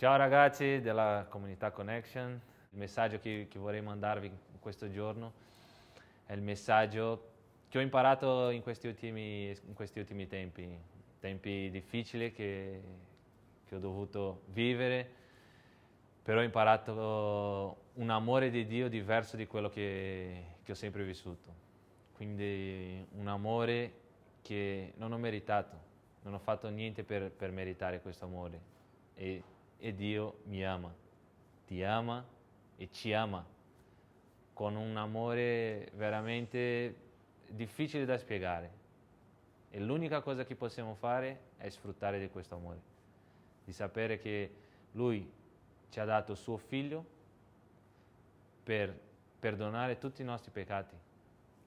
Ciao ragazzi della comunità Connection, il messaggio che, che vorrei mandarvi questo giorno è il messaggio che ho imparato in questi ultimi, in questi ultimi tempi, tempi difficili che, che ho dovuto vivere, però ho imparato un amore di Dio diverso di quello che, che ho sempre vissuto. Quindi un amore che non ho meritato, non ho fatto niente per, per meritare questo amore. E e Dio mi ama, ti ama e ci ama con un amore veramente difficile da spiegare. E l'unica cosa che possiamo fare è sfruttare di questo amore, di sapere che Lui ci ha dato suo figlio per perdonare tutti i nostri peccati,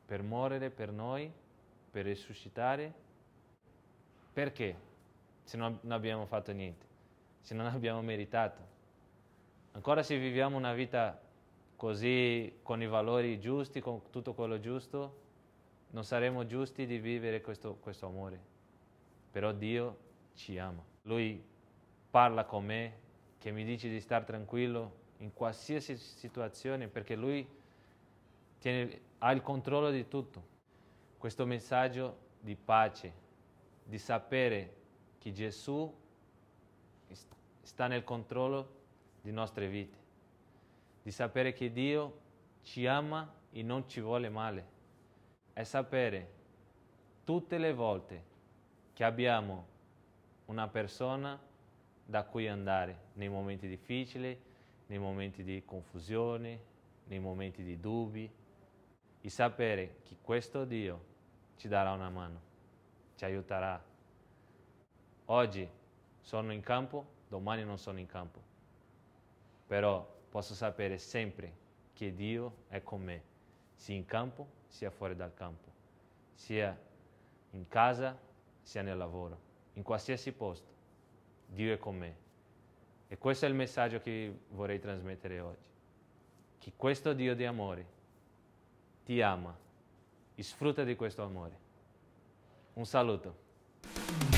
per morire per noi, per risuscitare. Perché? Se non abbiamo fatto niente se non abbiamo meritato. Ancora se viviamo una vita così, con i valori giusti, con tutto quello giusto, non saremo giusti di vivere questo, questo amore. Però Dio ci ama. Lui parla con me, che mi dice di stare tranquillo in qualsiasi situazione, perché Lui tiene, ha il controllo di tutto. Questo messaggio di pace, di sapere che Gesù sta nel controllo di nostre vite, di sapere che Dio ci ama e non ci vuole male, è sapere tutte le volte che abbiamo una persona da cui andare nei momenti difficili, nei momenti di confusione, nei momenti di dubbi, e sapere che questo Dio ci darà una mano, ci aiuterà. Oggi sono in campo, domani non sono in campo. Però posso sapere sempre che Dio è con me, sia in campo, sia fuori dal campo, sia in casa, sia nel lavoro, in qualsiasi posto. Dio è con me. E questo è il messaggio che vorrei trasmettere oggi. Che questo Dio di amore ti ama sfrutta di questo amore. Un saluto.